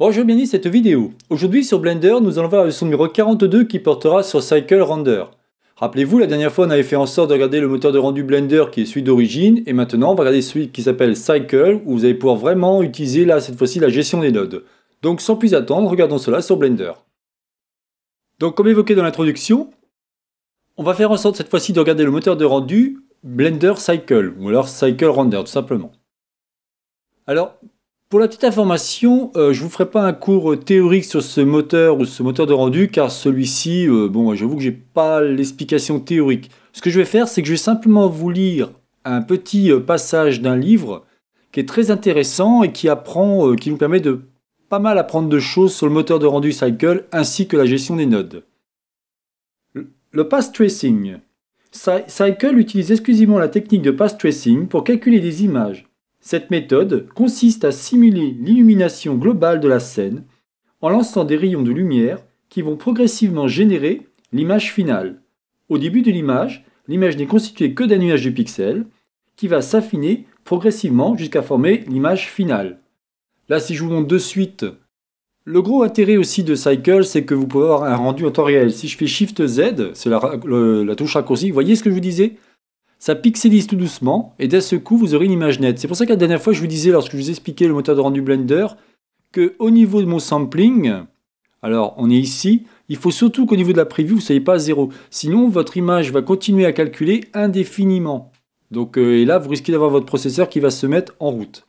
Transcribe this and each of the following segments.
Bonjour, bienvenue à cette vidéo. Aujourd'hui sur Blender, nous allons voir la leçon numéro 42 qui portera sur Cycle Render. Rappelez-vous, la dernière fois on avait fait en sorte de regarder le moteur de rendu Blender qui est celui d'origine et maintenant on va regarder celui qui s'appelle Cycle où vous allez pouvoir vraiment utiliser là cette fois-ci la gestion des nodes. Donc sans plus attendre, regardons cela sur Blender. Donc comme évoqué dans l'introduction, on va faire en sorte cette fois-ci de regarder le moteur de rendu Blender Cycle ou alors Cycle Render tout simplement. Alors pour la petite information, euh, je ne vous ferai pas un cours euh, théorique sur ce moteur ou ce moteur de rendu, car celui-ci, euh, bon, j'avoue que je n'ai pas l'explication théorique. Ce que je vais faire, c'est que je vais simplement vous lire un petit passage d'un livre qui est très intéressant et qui apprend, qui nous permet de pas mal apprendre de choses sur le moteur de rendu Cycle ainsi que la gestion des nodes. Le path tracing. Cycle utilise exclusivement la technique de path tracing pour calculer des images cette méthode consiste à simuler l'illumination globale de la scène en lançant des rayons de lumière qui vont progressivement générer l'image finale. Au début de l'image, l'image n'est constituée que d'un nuage de pixels qui va s'affiner progressivement jusqu'à former l'image finale. Là, si je vous montre de suite, le gros intérêt aussi de Cycle, c'est que vous pouvez avoir un rendu en temps réel. Si je fais Shift Z, c'est la, touche raccourcie, vous voyez ce que je vous disais ça pixelise tout doucement, et dès ce coup, vous aurez une image nette. C'est pour ça que la dernière fois, je vous disais, lorsque je vous expliquais le moteur de rendu Blender, que au niveau de mon sampling, alors on est ici, il faut surtout qu'au niveau de la preview, vous ne soyez pas à zéro. Sinon, votre image va continuer à calculer indéfiniment. Donc, euh, et là, vous risquez d'avoir votre processeur qui va se mettre en route.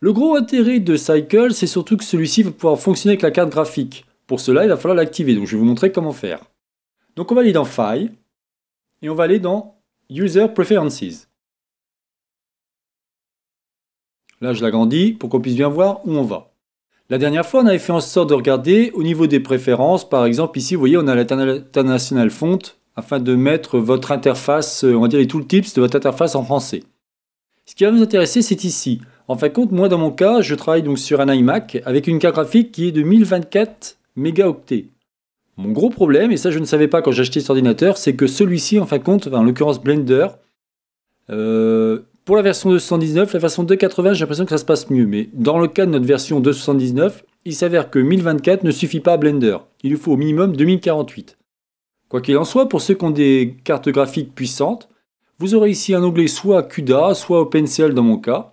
Le gros intérêt de Cycle, c'est surtout que celui-ci va pouvoir fonctionner avec la carte graphique. Pour cela, il va falloir l'activer, donc je vais vous montrer comment faire. Donc on va aller dans File, et on va aller dans User Preferences. Là, je l'agrandis pour qu'on puisse bien voir où on va. La dernière fois, on avait fait en sorte de regarder au niveau des préférences. Par exemple, ici, vous voyez, on a l'international font afin de mettre votre interface, euh, on va dire les tooltips de votre interface en français. Ce qui va nous intéresser, c'est ici. En fin de compte, moi, dans mon cas, je travaille donc sur un iMac avec une carte graphique qui est de 1024 mégaoctets. Mon gros problème, et ça je ne savais pas quand j'ai acheté cet ordinateur, c'est que celui-ci, en fin de compte, en l'occurrence Blender, euh, pour la version 279, la version 280, j'ai l'impression que ça se passe mieux. Mais dans le cas de notre version 279, il s'avère que 1024 ne suffit pas à Blender. Il lui faut au minimum 2048. Quoi qu'il en soit, pour ceux qui ont des cartes graphiques puissantes, vous aurez ici un onglet soit CUDA, soit OpenCL dans mon cas,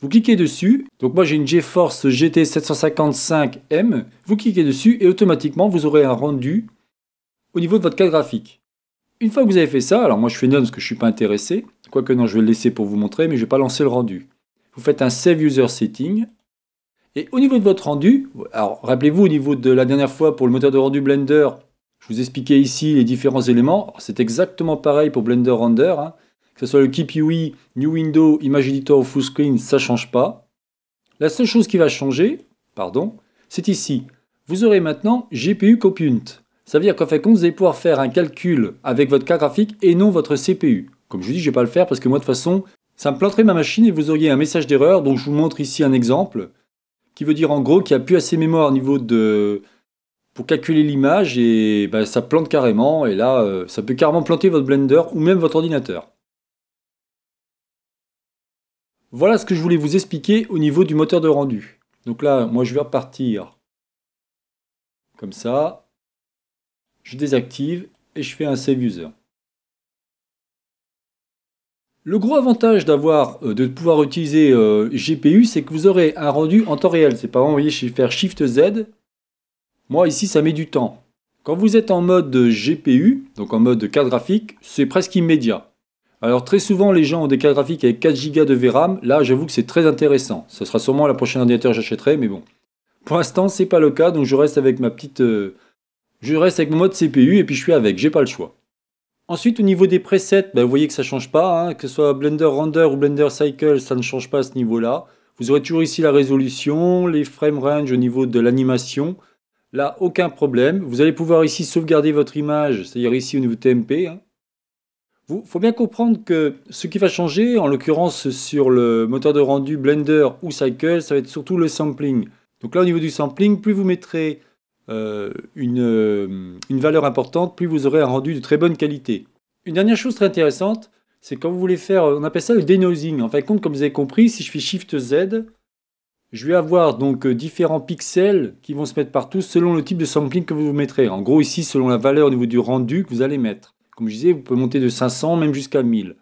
vous cliquez dessus. Donc moi j'ai une GeForce GT755M. Vous cliquez dessus et automatiquement vous aurez un rendu au niveau de votre carte graphique. Une fois que vous avez fait ça, alors moi je fais none parce que je ne suis pas intéressé. Quoique non, je vais le laisser pour vous montrer, mais je ne vais pas lancer le rendu. Vous faites un Save User Setting. Et au niveau de votre rendu, alors rappelez-vous au niveau de la dernière fois pour le moteur de rendu Blender, je vous expliquais ici les différents éléments. C'est exactement pareil pour Blender Render. Hein que ce soit le Keep New Window, Image Editor ou Full Screen, ça ne change pas. La seule chose qui va changer, pardon, c'est ici. Vous aurez maintenant GPU Compute. Ça veut dire qu'en fait, vous allez pouvoir faire un calcul avec votre carte graphique et non votre CPU. Comme je vous dis, je ne vais pas le faire parce que moi, de toute façon, ça me planterait ma machine et vous auriez un message d'erreur. Donc, je vous montre ici un exemple qui veut dire en gros qu'il n'y a plus assez mémoire au niveau de, pour calculer l'image et ben, ça plante carrément. Et là, euh, ça peut carrément planter votre Blender ou même votre ordinateur. Voilà ce que je voulais vous expliquer au niveau du moteur de rendu. Donc là, moi je vais repartir comme ça. Je désactive et je fais un save user. Le gros avantage d'avoir, euh, de pouvoir utiliser euh, GPU, c'est que vous aurez un rendu en temps réel. C'est pas exemple, vous voyez, je vais faire Shift Z. Moi ici, ça met du temps. Quand vous êtes en mode GPU, donc en mode carte graphique, c'est presque immédiat. Alors très souvent les gens ont des cartes graphiques avec 4 Go de VRAM, là j'avoue que c'est très intéressant. Ce sera sûrement la prochaine ordinateur que j'achèterai, mais bon. Pour l'instant c'est pas le cas, donc je reste avec ma petite... Euh, je reste avec mon mode CPU et puis je suis avec, j'ai pas le choix. Ensuite au niveau des presets, ben, vous voyez que ça change pas, hein. que ce soit Blender Render ou Blender Cycle, ça ne change pas à ce niveau-là. Vous aurez toujours ici la résolution, les frame range au niveau de l'animation. Là, aucun problème. Vous allez pouvoir ici sauvegarder votre image, c'est-à-dire ici au niveau TMP. Hein. Il faut bien comprendre que ce qui va changer, en l'occurrence sur le moteur de rendu Blender ou Cycle, ça va être surtout le sampling. Donc là, au niveau du sampling, plus vous mettrez euh, euh, une, valeur importante, plus vous aurez un rendu de très bonne qualité. Une dernière chose très intéressante, c'est quand vous voulez faire, on appelle ça le denoising. En fin de compte, comme vous avez compris, si je fais Shift Z, je vais avoir donc euh, différents pixels qui vont se mettre partout selon le type de sampling que vous mettrez. En gros, ici, selon la valeur au niveau du rendu que vous allez mettre. Comme je disais, vous pouvez monter de 500 même jusqu'à 1000.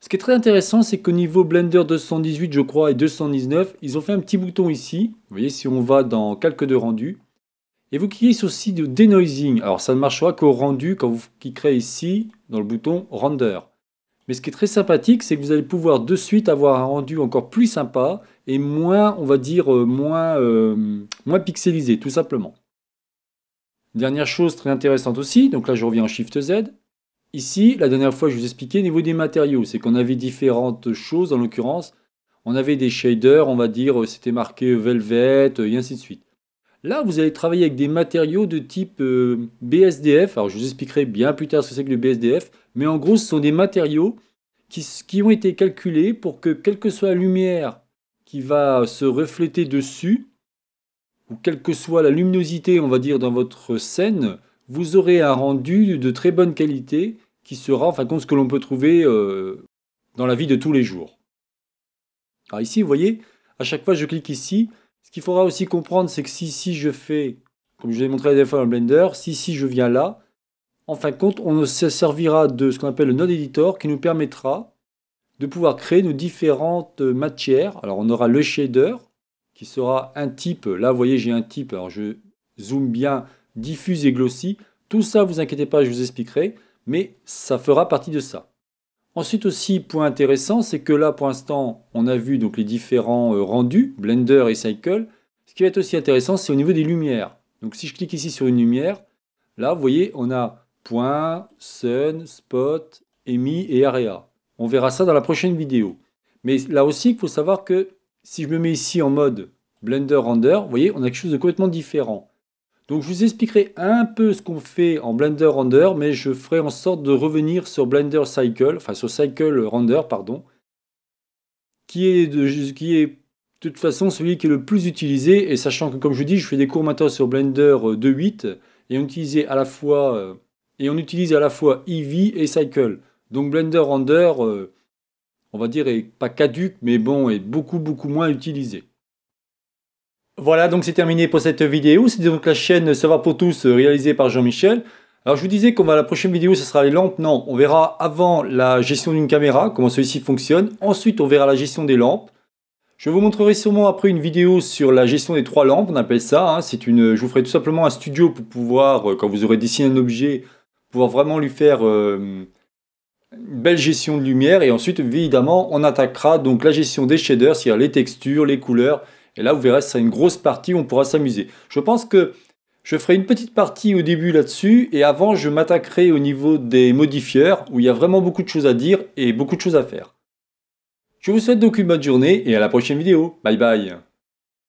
Ce qui est très intéressant, c'est qu'au niveau Blender 218, je crois, et 219, ils ont fait un petit bouton ici. Vous voyez, si on va dans calque de rendu, et vous cliquez sur aussi de denoising. Alors ça ne marchera qu'au rendu quand vous cliquez ici dans le bouton render. Mais ce qui est très sympathique, c'est que vous allez pouvoir de suite avoir un rendu encore plus sympa et moins, on va dire, euh, moins, euh, moins pixelisé, tout simplement. Dernière chose très intéressante aussi, donc là je reviens en Shift Z. Ici, la dernière fois je vous expliquais au niveau des matériaux, c'est qu'on avait différentes choses en l'occurrence. On avait des shaders, on va dire, c'était marqué Velvet et ainsi de suite. Là, vous allez travailler avec des matériaux de type euh, BSDF. Alors, je vous expliquerai bien plus tard ce que c'est que le BSDF. Mais en gros, ce sont des matériaux qui, qui ont été calculés pour que, quelle que soit la lumière qui va se refléter dessus, ou quelle que soit la luminosité, on va dire, dans votre scène, vous aurez un rendu de très bonne qualité qui sera, en fin de compte, ce que l'on peut trouver euh, dans la vie de tous les jours. Alors ici, vous voyez, à chaque fois, je clique ici. Ce qu'il faudra aussi comprendre, c'est que si, si je fais, comme je vous ai montré la dernière fois dans Blender, si, si je viens là, en fin de compte, on se servira de ce qu'on appelle le node editor qui nous permettra de pouvoir créer nos différentes matières. Alors on aura le shader, qui sera un type. Là, vous voyez, j'ai un type. Alors, je zoome bien, diffuse et glossy. Tout ça, vous inquiétez pas, je vous expliquerai. Mais ça fera partie de ça. Ensuite aussi, point intéressant, c'est que là, pour l'instant, on a vu donc les différents euh, rendus, Blender et Cycle. Ce qui va être aussi intéressant, c'est au niveau des lumières. Donc si je clique ici sur une lumière, là, vous voyez, on a point, sun, spot, EMI et area. On verra ça dans la prochaine vidéo. Mais là aussi, il faut savoir que si je me mets ici en mode Blender Render, vous voyez, on a quelque chose de complètement différent. Donc je vous expliquerai un peu ce qu'on fait en Blender Render, mais je ferai en sorte de revenir sur Blender Cycle, enfin sur Cycle Render, pardon, qui est, de, qui est toute façon celui qui est le plus utilisé, et sachant que comme je vous dis, je fais des cours maintenant sur Blender 2.8, euh, et on utilise à la fois, euh, et on utilise à la fois Eevee et Cycle. Donc Blender Render, euh, on va dire, est pas caduque, mais bon, est beaucoup, beaucoup moins utilisé. Voilà, donc c'est terminé pour cette vidéo. C'est donc la chaîne Ça va pour tous, réalisée par Jean-Michel. Alors je vous disais qu'on va la prochaine vidéo, ce sera les lampes. Non, on verra avant la gestion d'une caméra, comment celui ci fonctionne. Ensuite, on verra la gestion des lampes. Je vous montrerai sûrement après une vidéo sur la gestion des trois lampes, on appelle ça. Hein. C'est une, je vous ferai tout simplement un studio pour pouvoir, euh, quand vous aurez dessiné un objet, pouvoir vraiment lui faire euh, une belle gestion de lumière et ensuite évidemment on attaquera donc la gestion des shaders, c'est-à-dire les textures, les couleurs et là vous verrez sera une grosse partie où on pourra s'amuser. Je pense que je ferai une petite partie au début là-dessus et avant je m'attaquerai au niveau des modifieurs où il y a vraiment beaucoup de choses à dire et beaucoup de choses à faire. Je vous souhaite donc une bonne journée et à la prochaine vidéo. Bye bye